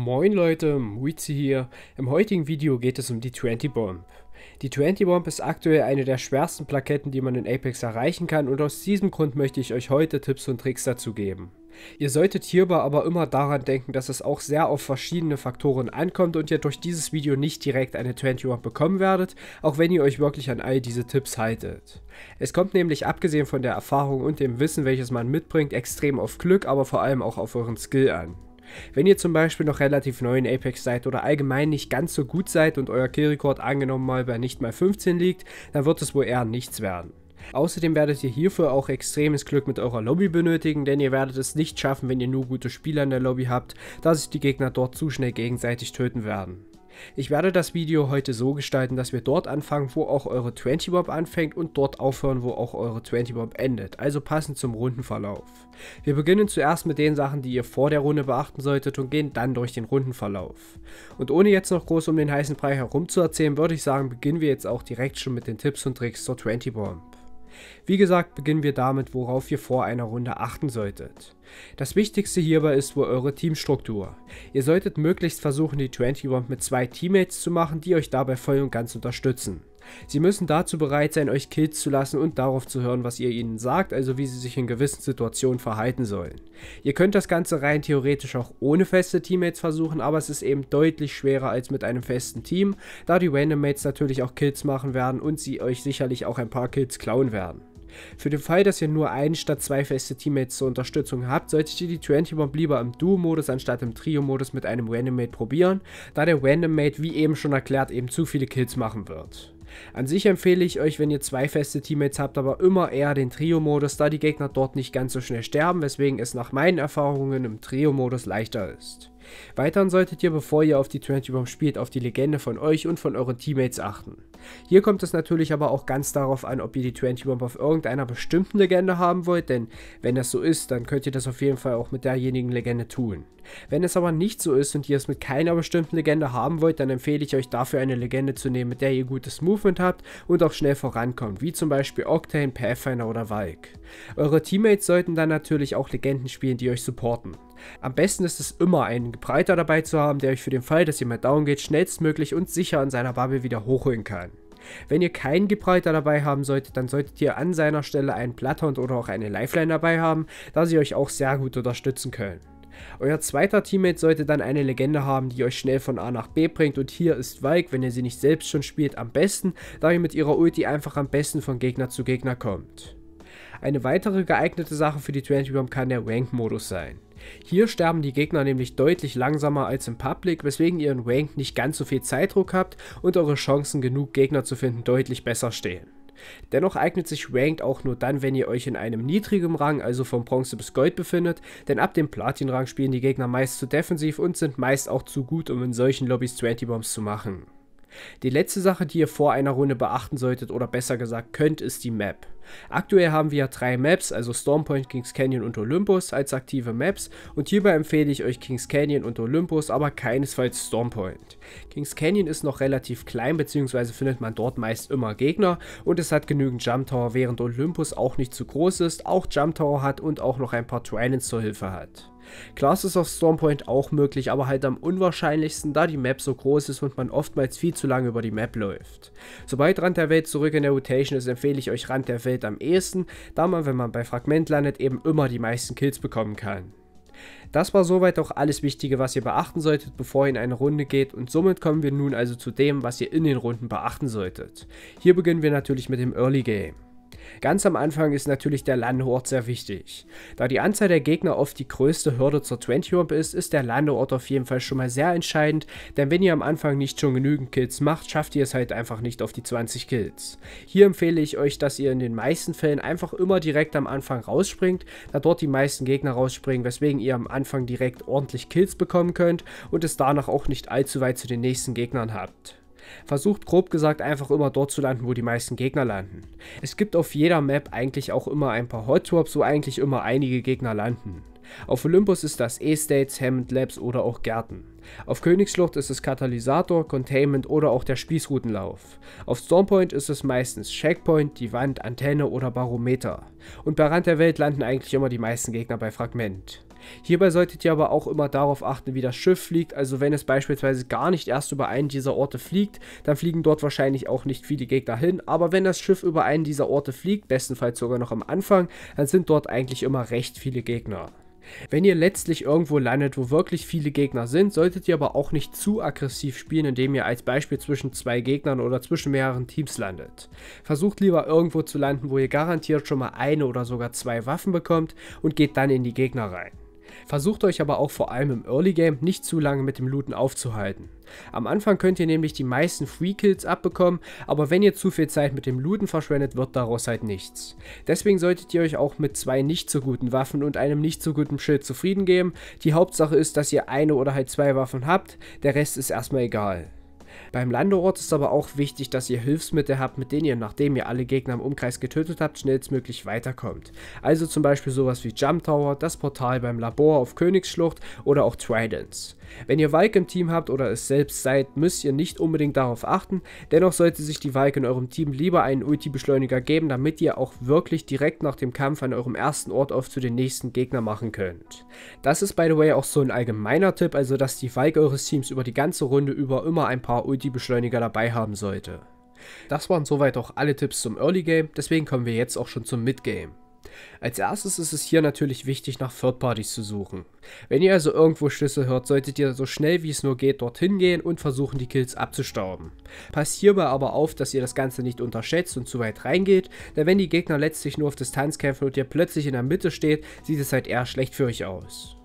Moin Leute, Muizi hier. Im heutigen Video geht es um die 20 Bomb. Die 20 Bomb ist aktuell eine der schwersten Plaketten, die man in Apex erreichen kann und aus diesem Grund möchte ich euch heute Tipps und Tricks dazu geben. Ihr solltet hierbei aber immer daran denken, dass es auch sehr auf verschiedene Faktoren ankommt und ihr durch dieses Video nicht direkt eine 20 Bomb bekommen werdet, auch wenn ihr euch wirklich an all diese Tipps haltet. Es kommt nämlich abgesehen von der Erfahrung und dem Wissen, welches man mitbringt, extrem auf Glück, aber vor allem auch auf euren Skill an. Wenn ihr zum Beispiel noch relativ neu in Apex seid oder allgemein nicht ganz so gut seid und euer Killrekord angenommen mal bei nicht mal 15 liegt, dann wird es wohl eher nichts werden. Außerdem werdet ihr hierfür auch extremes Glück mit eurer Lobby benötigen, denn ihr werdet es nicht schaffen, wenn ihr nur gute Spieler in der Lobby habt, da sich die Gegner dort zu schnell gegenseitig töten werden. Ich werde das Video heute so gestalten, dass wir dort anfangen, wo auch eure 20 Bob anfängt und dort aufhören, wo auch eure 20 Bob endet, also passend zum Rundenverlauf. Wir beginnen zuerst mit den Sachen, die ihr vor der Runde beachten solltet und gehen dann durch den Rundenverlauf. Und ohne jetzt noch groß um den heißen Brei herumzuerzählen, würde ich sagen, beginnen wir jetzt auch direkt schon mit den Tipps und Tricks zur 20 Bomb. Wie gesagt, beginnen wir damit, worauf ihr vor einer Runde achten solltet. Das wichtigste hierbei ist wohl eure Teamstruktur. Ihr solltet möglichst versuchen, die 20 Bomb mit zwei Teammates zu machen, die euch dabei voll und ganz unterstützen. Sie müssen dazu bereit sein, euch Kills zu lassen und darauf zu hören, was ihr ihnen sagt, also wie sie sich in gewissen Situationen verhalten sollen. Ihr könnt das Ganze rein theoretisch auch ohne feste Teammates versuchen, aber es ist eben deutlich schwerer als mit einem festen Team, da die Random Mates natürlich auch Kills machen werden und sie euch sicherlich auch ein paar Kills klauen werden. Für den Fall, dass ihr nur einen statt zwei feste Teammates zur Unterstützung habt, solltet ihr die 20 Bomb lieber im Duo-Modus anstatt im Trio-Modus mit einem Random Mate probieren, da der Random Mate, wie eben schon erklärt, eben zu viele Kills machen wird. An sich empfehle ich euch, wenn ihr zwei feste Teammates habt, aber immer eher den Trio-Modus, da die Gegner dort nicht ganz so schnell sterben, weswegen es nach meinen Erfahrungen im Trio-Modus leichter ist. Weiterhin solltet ihr, bevor ihr auf die 20 Bomb spielt, auf die Legende von euch und von euren Teammates achten. Hier kommt es natürlich aber auch ganz darauf an, ob ihr die 20 Bomb auf irgendeiner bestimmten Legende haben wollt, denn wenn das so ist, dann könnt ihr das auf jeden Fall auch mit derjenigen Legende tun. Wenn es aber nicht so ist und ihr es mit keiner bestimmten Legende haben wollt, dann empfehle ich euch dafür eine Legende zu nehmen, mit der ihr gutes Movement habt und auch schnell vorankommt, wie zum Beispiel Octane, Pathfinder oder Valk. Eure Teammates sollten dann natürlich auch Legenden spielen, die euch supporten. Am besten ist es immer einen Proprietor dabei zu haben, der euch für den Fall, dass ihr mal down geht, schnellstmöglich und sicher an seiner Bubble wieder hochholen kann. Wenn ihr keinen Gebreiter dabei haben solltet, dann solltet ihr an seiner Stelle einen Bloodhound oder auch eine Lifeline dabei haben, da sie euch auch sehr gut unterstützen können. Euer zweiter Teammate sollte dann eine Legende haben, die euch schnell von A nach B bringt und hier ist Valk, wenn ihr sie nicht selbst schon spielt, am besten, da ihr mit ihrer Ulti einfach am besten von Gegner zu Gegner kommt. Eine weitere geeignete Sache für die 20 Bomb kann der Rank-Modus sein. Hier sterben die Gegner nämlich deutlich langsamer als im Public, weswegen ihr in Ranked nicht ganz so viel Zeitdruck habt und eure Chancen genug Gegner zu finden deutlich besser stehen. Dennoch eignet sich Ranked auch nur dann, wenn ihr euch in einem niedrigen Rang, also von Bronze bis Gold befindet, denn ab dem Platin-Rang spielen die Gegner meist zu defensiv und sind meist auch zu gut, um in solchen Lobbys 20-Bombs zu machen. Die letzte Sache, die ihr vor einer Runde beachten solltet oder besser gesagt könnt, ist die Map. Aktuell haben wir drei Maps, also Stormpoint, Kings Canyon und Olympus als aktive Maps und hierbei empfehle ich euch Kings Canyon und Olympus, aber keinesfalls Stormpoint. Kings Canyon ist noch relativ klein bzw. findet man dort meist immer Gegner und es hat genügend Jump Tower, während Olympus auch nicht zu groß ist, auch Jump Tower hat und auch noch ein paar Tridents zur Hilfe hat. Klar ist auf Stormpoint auch möglich, aber halt am unwahrscheinlichsten, da die Map so groß ist und man oftmals viel zu lange über die Map läuft. Sobald Rand der Welt zurück in der Rotation ist, empfehle ich euch Rand der Welt am ehesten, da man, wenn man bei Fragment landet, eben immer die meisten Kills bekommen kann. Das war soweit auch alles Wichtige, was ihr beachten solltet, bevor ihr in eine Runde geht und somit kommen wir nun also zu dem, was ihr in den Runden beachten solltet. Hier beginnen wir natürlich mit dem Early Game. Ganz am Anfang ist natürlich der Landeort sehr wichtig. Da die Anzahl der Gegner oft die größte Hürde zur 20 Hump ist, ist der Landeort auf jeden Fall schon mal sehr entscheidend, denn wenn ihr am Anfang nicht schon genügend Kills macht, schafft ihr es halt einfach nicht auf die 20 Kills. Hier empfehle ich euch, dass ihr in den meisten Fällen einfach immer direkt am Anfang rausspringt, da dort die meisten Gegner rausspringen, weswegen ihr am Anfang direkt ordentlich Kills bekommen könnt und es danach auch nicht allzu weit zu den nächsten Gegnern habt. Versucht grob gesagt einfach immer dort zu landen, wo die meisten Gegner landen. Es gibt auf jeder Map eigentlich auch immer ein paar Hot Swaps, wo eigentlich immer einige Gegner landen. Auf Olympus ist das E-States, Hammond Labs oder auch Gärten. Auf Königsschlucht ist es Katalysator, Containment oder auch der Spießrutenlauf. Auf Stormpoint ist es meistens Checkpoint, die Wand, Antenne oder Barometer. Und bei Rand der Welt landen eigentlich immer die meisten Gegner bei Fragment. Hierbei solltet ihr aber auch immer darauf achten, wie das Schiff fliegt. Also wenn es beispielsweise gar nicht erst über einen dieser Orte fliegt, dann fliegen dort wahrscheinlich auch nicht viele Gegner hin. Aber wenn das Schiff über einen dieser Orte fliegt, bestenfalls sogar noch am Anfang, dann sind dort eigentlich immer recht viele Gegner. Wenn ihr letztlich irgendwo landet, wo wirklich viele Gegner sind, solltet ihr aber auch nicht zu aggressiv spielen, indem ihr als Beispiel zwischen zwei Gegnern oder zwischen mehreren Teams landet. Versucht lieber irgendwo zu landen, wo ihr garantiert schon mal eine oder sogar zwei Waffen bekommt und geht dann in die Gegner rein. Versucht euch aber auch vor allem im Early Game nicht zu lange mit dem Looten aufzuhalten. Am Anfang könnt ihr nämlich die meisten Free Kills abbekommen, aber wenn ihr zu viel Zeit mit dem Looten verschwendet, wird daraus halt nichts. Deswegen solltet ihr euch auch mit zwei nicht so guten Waffen und einem nicht so guten Schild zufrieden geben. Die Hauptsache ist, dass ihr eine oder halt zwei Waffen habt, der Rest ist erstmal egal. Beim Landeort ist aber auch wichtig, dass ihr Hilfsmittel habt, mit denen ihr, nachdem ihr alle Gegner im Umkreis getötet habt, schnellstmöglich weiterkommt. Also zum Beispiel sowas wie Jump Tower, das Portal beim Labor auf Königsschlucht oder auch Tridents. Wenn ihr Valk im Team habt oder es selbst seid, müsst ihr nicht unbedingt darauf achten. Dennoch sollte sich die Valk in eurem Team lieber einen Ulti-Beschleuniger geben, damit ihr auch wirklich direkt nach dem Kampf an eurem ersten Ort auf zu den nächsten Gegner machen könnt. Das ist by the way auch so ein allgemeiner Tipp, also dass die Valk eures Teams über die ganze Runde über immer ein paar Ulti-Beschleuniger dabei haben sollte. Das waren soweit auch alle Tipps zum Early Game, deswegen kommen wir jetzt auch schon zum Mid Game. Als erstes ist es hier natürlich wichtig, nach Third-Parties zu suchen. Wenn ihr also irgendwo Schlüssel hört, solltet ihr so schnell wie es nur geht dorthin gehen und versuchen, die Kills abzustauben. Passt hierbei aber auf, dass ihr das Ganze nicht unterschätzt und zu weit reingeht, denn wenn die Gegner letztlich nur auf Distanz kämpfen und ihr plötzlich in der Mitte steht, sieht es halt eher schlecht für euch aus.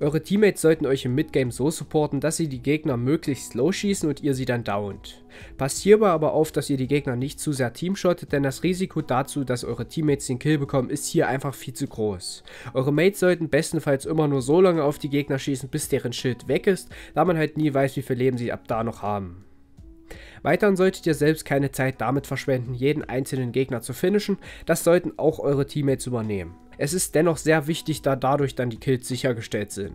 Eure Teammates sollten euch im Midgame so supporten, dass sie die Gegner möglichst low schießen und ihr sie dann downt. Passt hierbei aber auf, dass ihr die Gegner nicht zu sehr teamshottet, denn das Risiko dazu, dass eure Teammates den Kill bekommen, ist hier einfach viel zu groß. Eure Mates sollten bestenfalls immer nur so lange auf die Gegner schießen, bis deren Schild weg ist, da man halt nie weiß, wie viel Leben sie ab da noch haben. Weiterhin solltet ihr selbst keine Zeit damit verschwenden, jeden einzelnen Gegner zu finishen, das sollten auch eure Teammates übernehmen. Es ist dennoch sehr wichtig, da dadurch dann die Kills sichergestellt sind.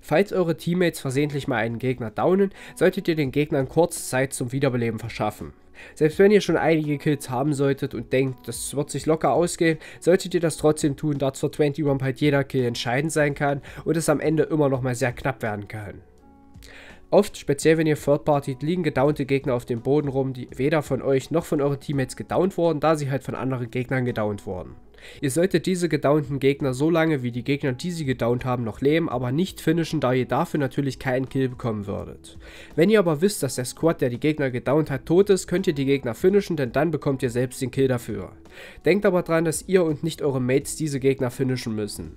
Falls eure Teammates versehentlich mal einen Gegner downen, solltet ihr den Gegnern kurz Zeit zum Wiederbeleben verschaffen. Selbst wenn ihr schon einige Kills haben solltet und denkt, das wird sich locker ausgehen, solltet ihr das trotzdem tun, da zur 20 Rump halt jeder Kill entscheidend sein kann und es am Ende immer noch mal sehr knapp werden kann. Oft, speziell wenn ihr Third Party, liegen gedaunte Gegner auf dem Boden rum, die weder von euch noch von euren Teammates gedaunt wurden, da sie halt von anderen Gegnern gedaunt wurden. Ihr solltet diese gedaunten Gegner so lange wie die Gegner, die sie gedaunt haben, noch leben, aber nicht finishen, da ihr dafür natürlich keinen Kill bekommen würdet. Wenn ihr aber wisst, dass der Squad, der die Gegner gedaunt hat, tot ist, könnt ihr die Gegner finishen, denn dann bekommt ihr selbst den Kill dafür. Denkt aber dran, dass ihr und nicht eure Mates diese Gegner finishen müssen.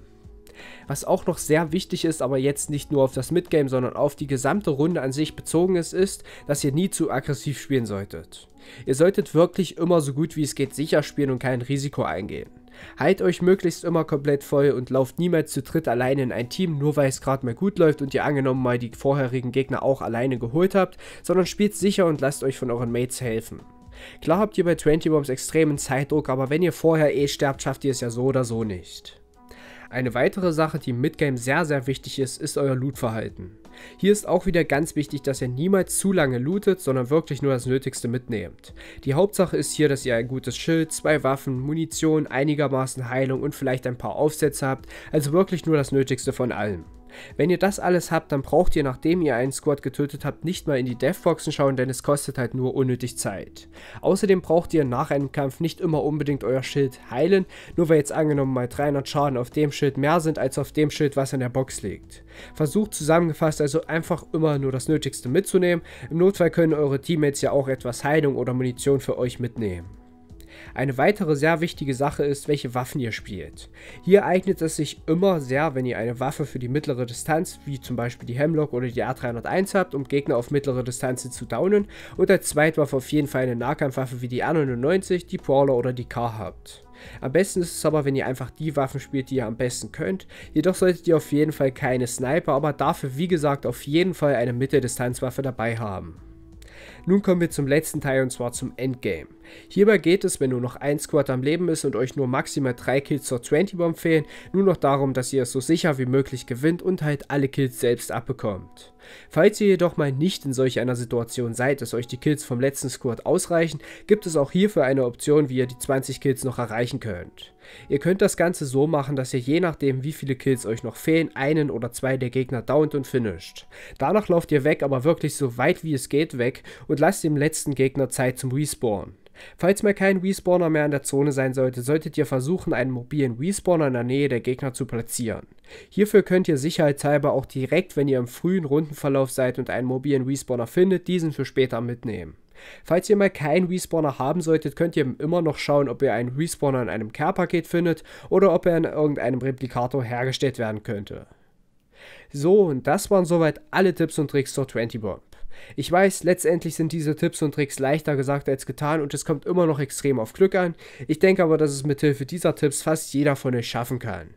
Was auch noch sehr wichtig ist, aber jetzt nicht nur auf das Midgame, sondern auf die gesamte Runde an sich bezogen ist, ist, dass ihr nie zu aggressiv spielen solltet. Ihr solltet wirklich immer so gut wie es geht sicher spielen und kein Risiko eingehen. Halt euch möglichst immer komplett voll und lauft niemals zu dritt alleine in ein Team, nur weil es gerade mal gut läuft und ihr angenommen mal die vorherigen Gegner auch alleine geholt habt, sondern spielt sicher und lasst euch von euren Mates helfen. Klar habt ihr bei 20 Bombs extremen Zeitdruck, aber wenn ihr vorher eh sterbt, schafft ihr es ja so oder so nicht. Eine weitere Sache, die im Midgame sehr, sehr wichtig ist, ist euer Lootverhalten. Hier ist auch wieder ganz wichtig, dass ihr niemals zu lange lootet, sondern wirklich nur das Nötigste mitnehmt. Die Hauptsache ist hier, dass ihr ein gutes Schild, zwei Waffen, Munition, einigermaßen Heilung und vielleicht ein paar Aufsätze habt, also wirklich nur das Nötigste von allem. Wenn ihr das alles habt, dann braucht ihr, nachdem ihr einen Squad getötet habt, nicht mal in die Deathboxen schauen, denn es kostet halt nur unnötig Zeit. Außerdem braucht ihr nach einem Kampf nicht immer unbedingt euer Schild heilen, nur weil jetzt angenommen mal 300 Schaden auf dem Schild mehr sind als auf dem Schild, was in der Box liegt. Versucht zusammengefasst also einfach immer nur das Nötigste mitzunehmen, im Notfall können eure Teammates ja auch etwas Heilung oder Munition für euch mitnehmen. Eine weitere sehr wichtige Sache ist, welche Waffen ihr spielt. Hier eignet es sich immer sehr, wenn ihr eine Waffe für die mittlere Distanz, wie zum Beispiel die Hemlock oder die R301 habt, um Gegner auf mittlere Distanz zu downen und als Zweitwaffe auf jeden Fall eine Nahkampfwaffe wie die R99, die Brawler oder die K habt. Am besten ist es aber, wenn ihr einfach die Waffen spielt, die ihr am besten könnt. Jedoch solltet ihr auf jeden Fall keine Sniper, aber dafür wie gesagt auf jeden Fall eine Mitteldistanzwaffe dabei haben. Nun kommen wir zum letzten Teil und zwar zum Endgame. Hierbei geht es, wenn nur noch ein Squad am Leben ist und euch nur maximal 3 Kills zur 20 Bomb fehlen, nur noch darum, dass ihr es so sicher wie möglich gewinnt und halt alle Kills selbst abbekommt. Falls ihr jedoch mal nicht in solch einer Situation seid, dass euch die Kills vom letzten Squad ausreichen, gibt es auch hierfür eine Option, wie ihr die 20 Kills noch erreichen könnt. Ihr könnt das Ganze so machen, dass ihr je nachdem wie viele Kills euch noch fehlen, einen oder zwei der Gegner downt und finisht. Danach lauft ihr weg, aber wirklich so weit wie es geht weg und lasst dem letzten Gegner Zeit zum Respawn. Falls mal kein Respawner mehr in der Zone sein sollte, solltet ihr versuchen, einen mobilen Respawner in der Nähe der Gegner zu platzieren. Hierfür könnt ihr sicherheitshalber auch direkt, wenn ihr im frühen Rundenverlauf seid und einen mobilen Respawner findet, diesen für später mitnehmen. Falls ihr mal keinen Respawner haben solltet, könnt ihr immer noch schauen, ob ihr einen Respawner in einem Care-Paket findet oder ob er in irgendeinem Replikator hergestellt werden könnte. So, und das waren soweit alle Tipps und Tricks zur 20 Bomb. Ich weiß, letztendlich sind diese Tipps und Tricks leichter gesagt als getan und es kommt immer noch extrem auf Glück an. Ich denke aber, dass es mithilfe dieser Tipps fast jeder von euch schaffen kann.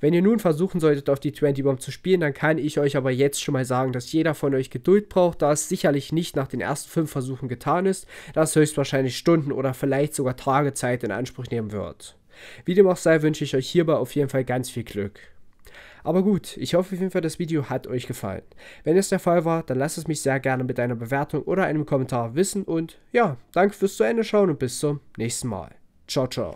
Wenn ihr nun versuchen solltet, auf die 20 Bomb zu spielen, dann kann ich euch aber jetzt schon mal sagen, dass jeder von euch Geduld braucht, da es sicherlich nicht nach den ersten 5 Versuchen getan ist, da es höchstwahrscheinlich Stunden oder vielleicht sogar Tage Zeit in Anspruch nehmen wird. Wie dem auch sei, wünsche ich euch hierbei auf jeden Fall ganz viel Glück. Aber gut, ich hoffe auf jeden Fall, das Video hat euch gefallen. Wenn es der Fall war, dann lasst es mich sehr gerne mit einer Bewertung oder einem Kommentar wissen und ja, danke fürs zu Ende schauen und bis zum nächsten Mal. Ciao, ciao.